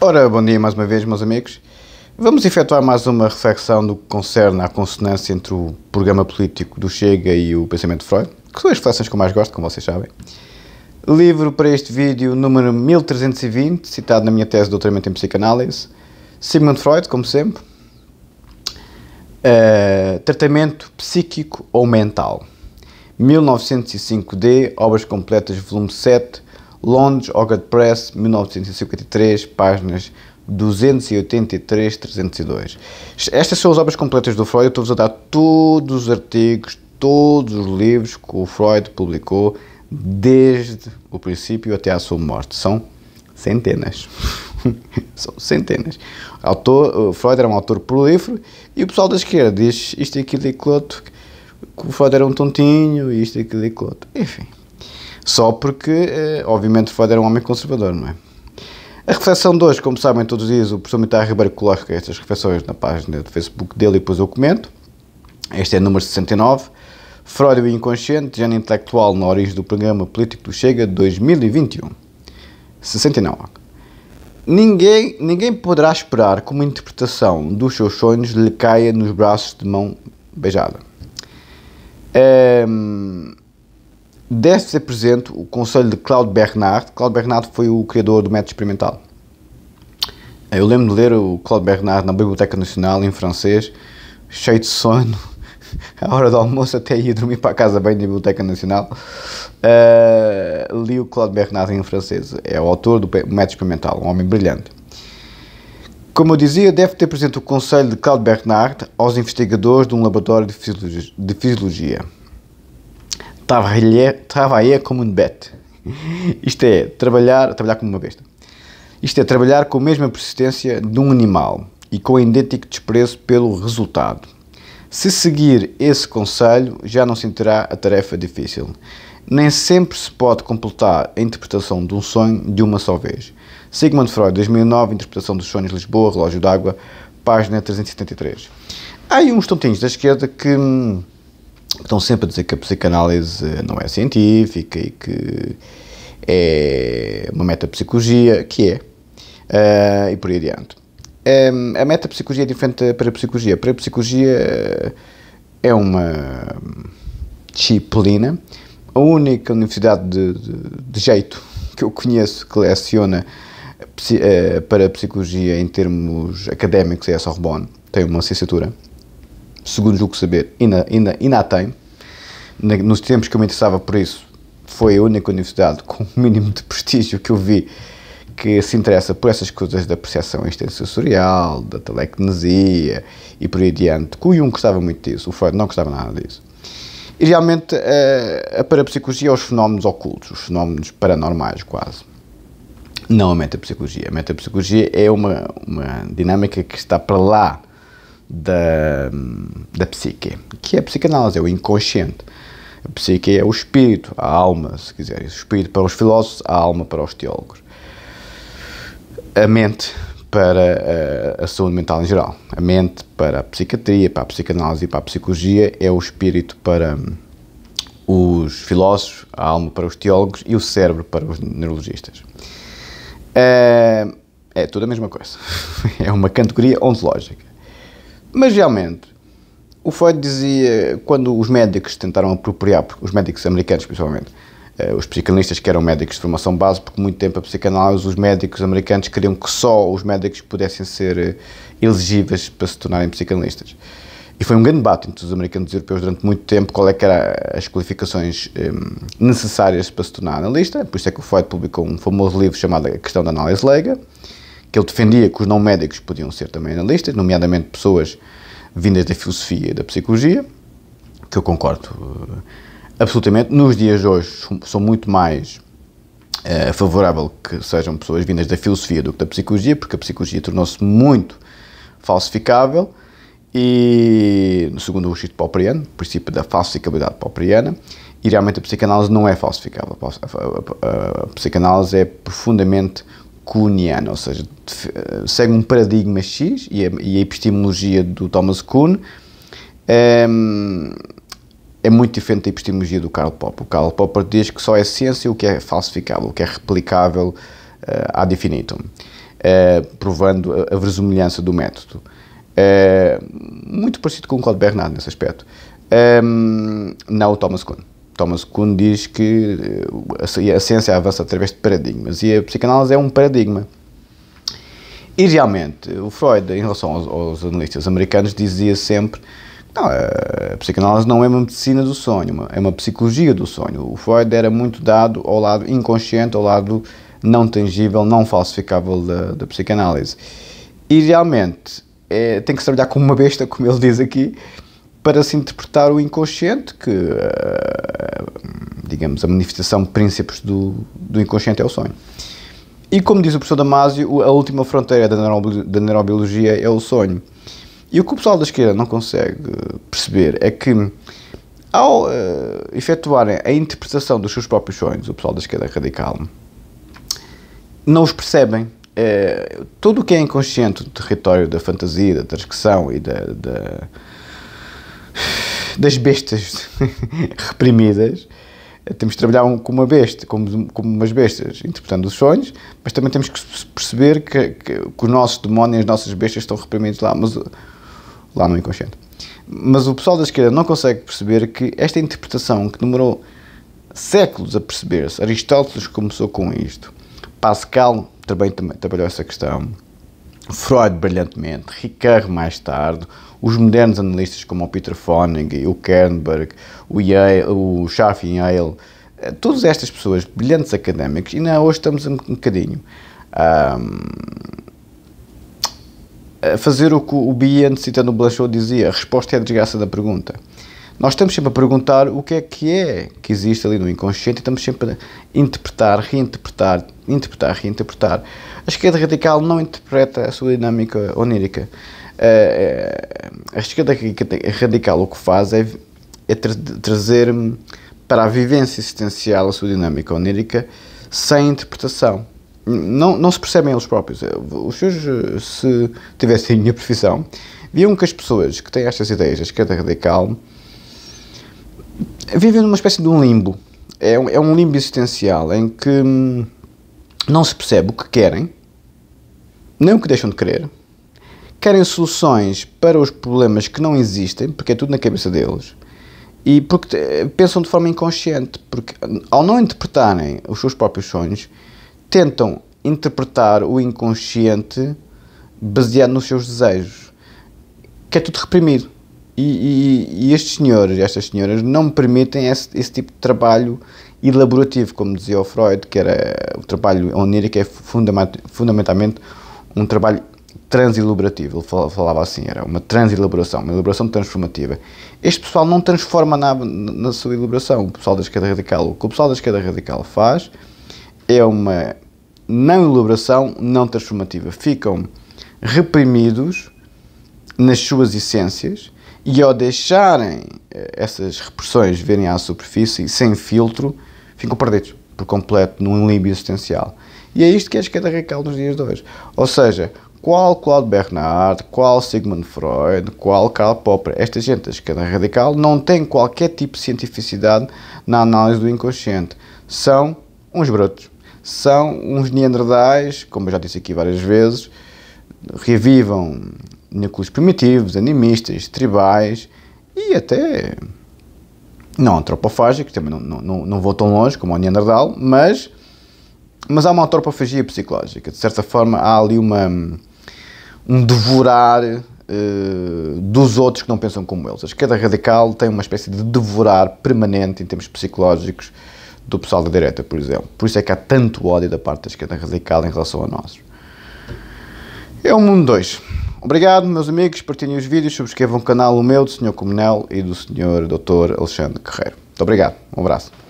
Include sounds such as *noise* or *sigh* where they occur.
Ora, bom dia mais uma vez, meus amigos. Vamos efetuar mais uma reflexão do que concerne à consonância entre o programa político do Chega e o pensamento de Freud, que são as reflexões que eu mais gosto, como vocês sabem. Livro para este vídeo número 1320, citado na minha tese de doutoramento em psicanálise. Sigmund Freud, como sempre. Uh, tratamento psíquico ou mental. 1905D, Obras Completas, volume 7, Londres, Occult Press, 1953, páginas 283, 302. Estas são as obras completas do Freud. Eu estou-vos a dar todos os artigos, todos os livros que o Freud publicou desde o princípio até à sua morte. São centenas. *laughs* São centenas. Autor, Freud era um autor prolífero e o pessoal da esquerda diz isto, aquilo e aquilo que o Freud era um tontinho e isto, aquilo e aquilo outro. Enfim só porque, eh, obviamente, Freud era um homem conservador, não é? A reflexão hoje, como sabem, todos os dias o professor Mitar Ribeiro coloca estas reflexões na página do Facebook dele e depois eu comento. Este é número 69. Freud e o Inconsciente, género Intelectual na Origem do Programa Político do Chega, 2021. 69. Ninguém, ninguém poderá esperar que uma interpretação dos seus sonhos lhe caia nos braços de mão beijada. Um, ehm, deve ser presente o conselho de Claude Bernard. Claude Bernard foi o criador do método experimental. Eu lembro de ler o Claude Bernard na Biblioteca Nacional, em francês, cheio de sono, *laughs* à hora do almoço até ia dormir para casa bem na Biblioteca Nacional. Uh, li o Claude Bernard em francês. É o autor do método experimental, um homem brilhante. Como eu dizia, deve ter presente o conselho de Claude Bernard aos investigadores de um laboratório de fisiologia travailler é como um bête. Isto é, trabalhar, trabalhar como uma besta. Isto é, trabalhar com a mesma persistência de um animal e com idêntico desprezo pelo resultado. Se seguir esse conselho, já não sentirá a tarefa difícil. Nem sempre se pode completar a interpretação de um sonho de uma só vez. Sigmund Freud, 2009, Interpretação dos Sonhos, Lisboa, Relógio d'Água, página 373. Há aí uns tontinhos da esquerda que hum, estão sempre a dizer que a psicanálise eh, não é científica e que é uma metapsicologia, que é, uh, e por aí adiante. Um, ehm, a metapsicologia é diferente da parapsicologia. A parapsicologia eh, é uma disciplina. A única universidade de, de, de jeito que eu conheço que leciona para a psicologia em termos académicos é a Sorbonne, tem uma licenciatura segundo julgo saber, ainda, ainda, ainda a tem. Nos tempos que eu me interessava por isso, foi a única universidade com o mínimo de prestígio que eu vi que se interessa por essas coisas da percepção extensorial da telekinesia e por aí adiante. Que o Jung gostava muito disso, o Freud não gostava nada disso. E realmente a, eh, a parapsicologia é os fenómenos ocultos, os fenómenos paranormais quase. Não a metapsicologia. A metapsicologia é uma, uma dinâmica que está para lá da, da psique, que é a psicanálise, é o inconsciente. A psique é o espírito, a alma, se quiseres. O espírito para os filósofos, a alma para os teólogos. A mente para a, a saúde mental em geral. A mente para a psiquiatria, para a psicanálise e para a psicologia é o espírito para os filósofos, a alma para os teólogos e o cérebro para os neurologistas. É, é tudo a mesma coisa. *laughs* É uma categoria ontológica. Mas realmente, o Freud dizia, quando os médicos tentaram apropriar, os médicos americanos principalmente, eh, os psicanalistas que eram médicos de formação base, porque muito tempo a psicanálise, os médicos americanos queriam que só os médicos pudessem ser eh, elegíveis para se tornarem psicanalistas. E foi um grande debate entre os americanos e os europeus durante muito tempo qual é que eram as qualificações ehm, necessárias para se tornar analista, por isso é que o Freud publicou um famoso livro chamado A Questão da Análise Leiga, que ele defendia que os não médicos podiam ser também analistas, nomeadamente pessoas vindas da filosofia e da psicologia, que eu concordo eh, absolutamente. Nos dias de hoje sou muito mais eh, favorável que sejam pessoas vindas da filosofia do que da psicologia, porque a psicologia tornou-se muito falsificável e, segundo o Chito Popriano, o princípio da falsificabilidade popriana, e realmente a psicanálise não é falsificável. A, a psicanálise é profundamente Kuhniana, ou seja, eh, segue um paradigma X e a, e a epistemologia do Thomas Kuhn é, é, muito diferente da epistemologia do Karl Popper. O Karl Popper diz que só é ciência o que é falsificável, o que é replicável uh, eh, ad infinitum, uh, eh, provando a, a verosimilhança do método. Uh, muito parecido com o Claude Bernard nesse aspecto. Um, ehm, não o Thomas Kuhn. Thomas Kuhn diz que eh, a ciência avança através de paradigmas e a psicanálise é um paradigma. E realmente, o Freud, em relação aos, aos analistas americanos, dizia sempre não, a psicanálise não é uma medicina do sonho, é uma psicologia do sonho. O Freud era muito dado ao lado inconsciente, ao lado não tangível, não falsificável da, da psicanálise. E realmente é, tem que se trabalhar como uma besta, como ele diz aqui, para se interpretar o inconsciente, que, eh, digamos, a manifestação de princípios do, do inconsciente é o sonho. E como diz o professor Damasio, a última fronteira da, neurobi da neurobiologia é o sonho. E o que o pessoal da esquerda não consegue perceber é que, ao uh, efetuarem a interpretação dos seus próprios sonhos, o pessoal da esquerda é radical, não os percebem. Eh, tudo o que é inconsciente do território da fantasia, da transgressão e da, da das bestas *laughs* reprimidas, eh, temos de trabalhar como uma besta, como, como umas bestas, interpretando os sonhos, mas também temos que perceber que, que, que os nossos demónios, as nossas bestas estão reprimidos lá, mas, lá no inconsciente. Mas o pessoal da esquerda não consegue perceber que esta interpretação que demorou séculos a perceber-se, Aristóteles começou com isto, Pascal também, também trabalhou essa questão, Freud brilhantemente, Ricardo mais tarde, os modernos analistas como o Peter Fonning, o Kernberg, o, Yale, o Chaffin Yale, eh, todas estas pessoas, brilhantes académicos, e não, hoje estamos um bocadinho a fazer o que o Bian, citando o Blanchot, dizia, a resposta é a desgraça da pergunta. Nós estamos sempre a perguntar o que é que é que existe ali no inconsciente e estamos sempre a interpretar, reinterpretar, interpretar, reinterpretar. A esquerda radical não interpreta a sua dinâmica onírica. Eh, eh, a esquerda radical o que faz é, é trazer para a vivência existencial a sua dinâmica onírica sem interpretação. Não, não se percebem eles próprios. Eh, os seus, se tivessem a minha profissão, viam que as pessoas que têm estas ideias da esquerda radical vivem numa espécie de um limbo. É um, é um limbo existencial em que hum, não se percebe o que querem, nem o que deixam de querer. Querem soluções para os problemas que não existem, porque é tudo na cabeça deles, e porque eh, pensam de forma inconsciente, porque eh, ao não interpretarem os seus próprios sonhos, tentam interpretar o inconsciente baseado nos seus desejos, que é tudo reprimido. E, e, estes senhores estas senhoras não permitem esse, esse tipo de trabalho elaborativo, como dizia o Freud, que era o trabalho onírico é fundament, fundamentalmente um trabalho transilaborativo, ele falava assim, era uma transilaboração, uma elaboração transformativa. Este pessoal não transforma nada na sua elaboração, o pessoal da esquerda radical. O que o pessoal da esquerda radical faz é uma não elaboração, não transformativa. Ficam reprimidos nas suas essências e ao deixarem eh, essas repressões virem à superfície, sem filtro, ficam perdidos por completo num limbo existencial. E é isto que é a esquerda radical nos dias de hoje. Ou seja, qual Claude Bernard, qual Sigmund Freud, qual Karl Popper, esta gente da esquerda radical não tem qualquer tipo de cientificidade na análise do inconsciente. São uns brotos. São uns neandertais, como eu já disse aqui várias vezes, revivam núcleos né, primitivos, animistas, tribais e até não antropofágicos, também não, não, não vou tão longe como o Neandertal, mas, mas há uma antropofagia psicológica. De certa forma, há ali uma, um devorar uh, dos outros que não pensam como eles. A esquerda radical tem uma espécie de devorar permanente em termos psicológicos do pessoal da direita, por exemplo. Por isso é que há tanto ódio da parte da esquerda radical em relação a nós. É o mundo 2. Obrigado, meus amigos, partilhem os vídeos, subscrevam o canal o meu, do Sr. Comunel e do Sr. Dr. Alexandre Carreiro. Muito obrigado, um abraço.